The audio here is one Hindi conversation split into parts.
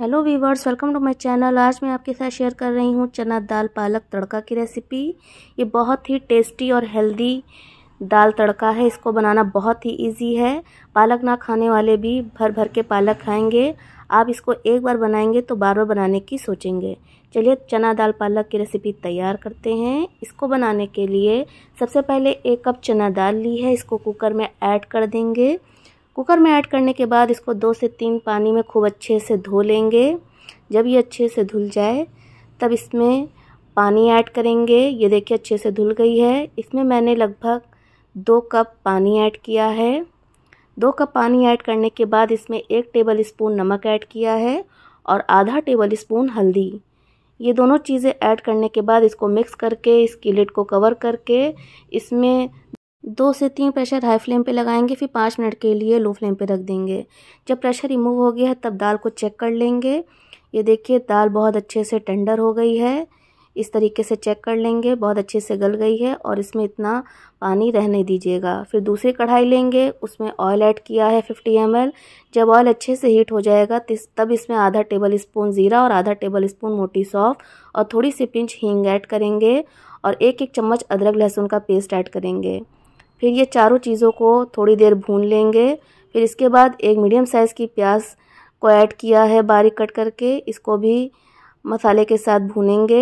hello viewers welcome to my channel आज मैं आपके साथ शेयर कर रही हूँ चना दाल पालक तड़का की रेसिपी ये बहुत ही टेस्टी और हेल्दी दाल तड़का है इसको बनाना बहुत ही इजी है पालक ना खाने वाले भी भर भर के पालक खाएंगे आप इसको एक बार बनाएंगे तो बार बार बनाने की सोचेंगे चलिए चना दाल पालक की रेसिपी तैयार करते हैं इसको बनाने के लिए सबसे पहले एक कप चना दाल ली है इसको कुकर में ऐड कर देंगे कुकर में ऐड करने के बाद इसको दो से तीन पानी में खूब अच्छे से धो लेंगे जब ये अच्छे से धुल जाए तब इसमें पानी ऐड करेंगे ये देखिए अच्छे से धुल गई है इसमें मैंने लगभग दो कप पानी ऐड किया है दो कप पानी ऐड करने के बाद इसमें एक टेबल स्पून नमक ऐड किया है और आधा टेबल स्पून हल्दी ये दोनों चीज़ें ऐड करने के बाद इसको मिक्स करके इसकी लिड को कवर करके इसमें दो से तीन प्रेशर हाई फ्लेम पे लगाएंगे फिर पाँच मिनट के लिए लो फ्लेम पे रख देंगे जब प्रेशर रिमूव हो गया है तब दाल को चेक कर लेंगे ये देखिए दाल बहुत अच्छे से टेंडर हो गई है इस तरीके से चेक कर लेंगे बहुत अच्छे से गल गई है और इसमें इतना पानी रहने दीजिएगा फिर दूसरी कढ़ाई लेंगे उसमें ऑयल ऐड किया है 50 एम जब ऑयल अच्छे से हीट हो जाएगा तब इसमें आधा टेबल स्पून ज़ीरा और आधा टेबल स्पून मोटी सौफ और थोड़ी सी पिंच हींग ऐड करेंगे और एक एक चम्मच अदरक लहसुन का पेस्ट ऐड करेंगे फिर ये चारों चीज़ों को थोड़ी देर भून लेंगे फिर इसके बाद एक मीडियम साइज़ की प्याज को ऐड किया है बारीक कट करके इसको भी मसाले के साथ भूनेंगे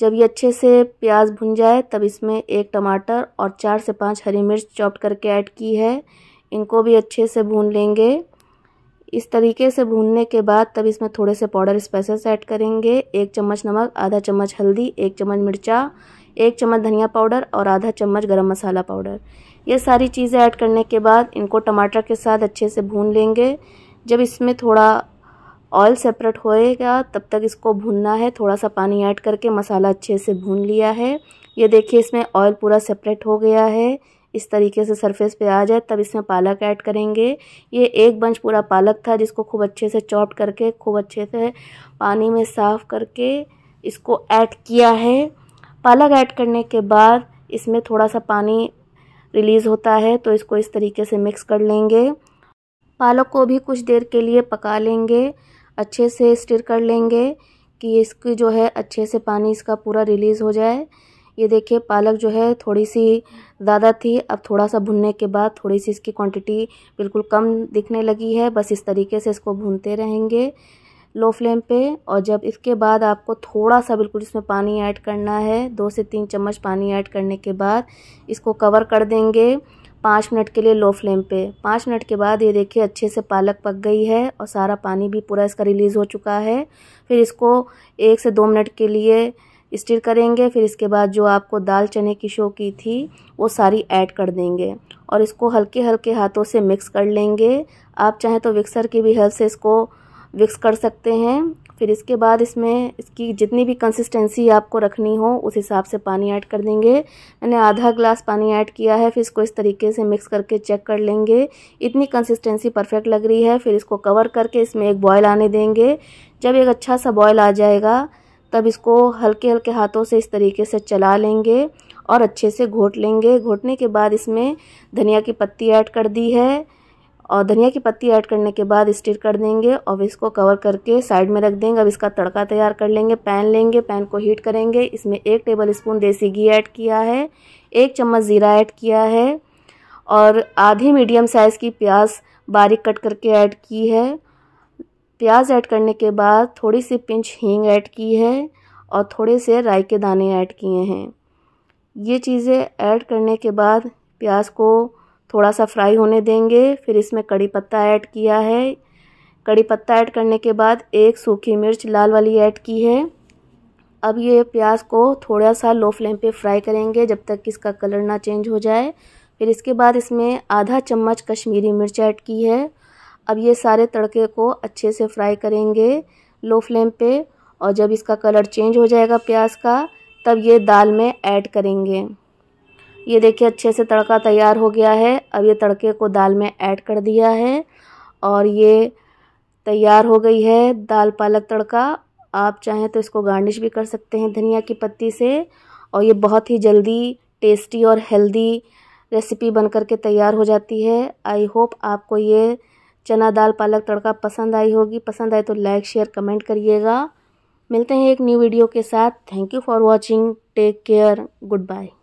जब ये अच्छे से प्याज भुन जाए तब इसमें एक टमाटर और चार से पाँच हरी मिर्च चॉप करके ऐड की है इनको भी अच्छे से भून लेंगे इस तरीके से भूनने के बाद तब इसमें थोड़े से पाउडर स्पाइसेस ऐड करेंगे एक चम्मच नमक आधा चम्मच हल्दी एक चम्मच मिर्चा एक चम्मच धनिया पाउडर और आधा चम्मच गरम मसाला पाउडर ये सारी चीज़ें ऐड करने के बाद इनको टमाटर के साथ अच्छे से भून लेंगे जब इसमें थोड़ा ऑयल सेपरेट होएगा तब तक इसको भूनना है थोड़ा सा पानी ऐड करके मसाला अच्छे से भून लिया है ये देखिए इसमें ऑयल पूरा सेपरेट हो गया है इस तरीके से सरफेस पे आ जाए तब इसमें पालक ऐड करेंगे ये एक बंच पूरा पालक था जिसको खूब अच्छे से चॉप करके खूब अच्छे से पानी में साफ़ करके इसको ऐड किया है पालक ऐड करने के बाद इसमें थोड़ा सा पानी रिलीज़ होता है तो इसको इस तरीके से मिक्स कर लेंगे पालक को भी कुछ देर के लिए पका लेंगे अच्छे से स्टिर कर लेंगे कि इसकी जो है अच्छे से पानी इसका पूरा रिलीज़ हो जाए ये देखिए पालक जो है थोड़ी सी ज़्यादा थी अब थोड़ा सा भुनने के बाद थोड़ी सी इसकी क्वांटिटी बिल्कुल कम दिखने लगी है बस इस तरीके से इसको भूनते रहेंगे लो फ्लेम पे और जब इसके बाद आपको थोड़ा सा बिल्कुल इसमें पानी ऐड करना है दो से तीन चम्मच पानी ऐड करने के बाद इसको कवर कर देंगे पाँच मिनट के लिए लो फ्लेम पे पाँच मिनट के बाद ये देखिए अच्छे से पालक पक गई है और सारा पानी भी पूरा इसका रिलीज़ हो चुका है फिर इसको एक से दो मिनट के लिए स्टीर करेंगे फिर इसके बाद जो आपको दाल चने की शो की थी वो सारी ऐड कर देंगे और इसको हल्के हल्के हाथों से मिक्स कर लेंगे आप चाहें तो मिक्सर की भी हेल्प से इसको विक्स कर सकते हैं फिर इसके बाद इसमें इसकी जितनी भी कंसिस्टेंसी आपको रखनी हो उस हिसाब से पानी ऐड कर देंगे मैंने आधा ग्लास पानी ऐड किया है फिर इसको इस तरीके से मिक्स करके चेक कर लेंगे इतनी कंसिस्टेंसी परफेक्ट लग रही है फिर इसको कवर करके इसमें एक बॉयल आने देंगे जब एक अच्छा सा बॉयल आ जाएगा तब इसको हल्के हल्के हाथों से इस तरीके से चला लेंगे और अच्छे से घोट लेंगे घोटने के बाद इसमें धनिया की पत्ती ऐड कर दी है और धनिया की पत्ती ऐड करने के बाद स्टिर कर देंगे और इसको कवर करके साइड में रख देंगे अब इसका तड़का तैयार कर लेंगे पैन लेंगे पैन को हीट करेंगे इसमें एक टेबल स्पून देसी घी ऐड किया है एक चम्मच ज़ीरा ऐड किया है और आधी मीडियम साइज़ की प्याज बारीक कट करके ऐड की है प्याज ऐड करने के बाद थोड़ी सी पिंच हींग ऐड की है और थोड़े से राई के दाने ऐड किए हैं ये चीज़ें ऐड करने के बाद प्याज को थोड़ा सा फ्राई होने देंगे फिर इसमें कड़ी पत्ता ऐड किया है कड़ी पत्ता ऐड करने के बाद एक सूखी मिर्च लाल वाली ऐड की है अब ये प्याज को थोड़ा सा लो फ्लेम पे फ्राई करेंगे जब तक कि इसका कलर ना चेंज हो जाए फिर इसके बाद इसमें आधा चम्मच कश्मीरी मिर्च ऐड की है अब ये सारे तड़के को अच्छे से फ्राई करेंगे लो फ्लेम पे और जब इसका कलर चेंज हो जाएगा प्याज का तब ये दाल में ऐड करेंगे ये देखिए अच्छे से तड़का तैयार हो गया है अब ये तड़के को दाल में ऐड कर दिया है और ये तैयार हो गई है दाल पालक तड़का आप चाहें तो इसको गार्निश भी कर सकते हैं धनिया की पत्ती से और ये बहुत ही जल्दी टेस्टी और हेल्दी रेसिपी बन करके तैयार हो जाती है आई होप आपको ये चना दाल पालक तड़का पसंद आई होगी पसंद आए तो लाइक शेयर कमेंट करिएगा मिलते हैं एक न्यू वीडियो के साथ thank you for watching take care good bye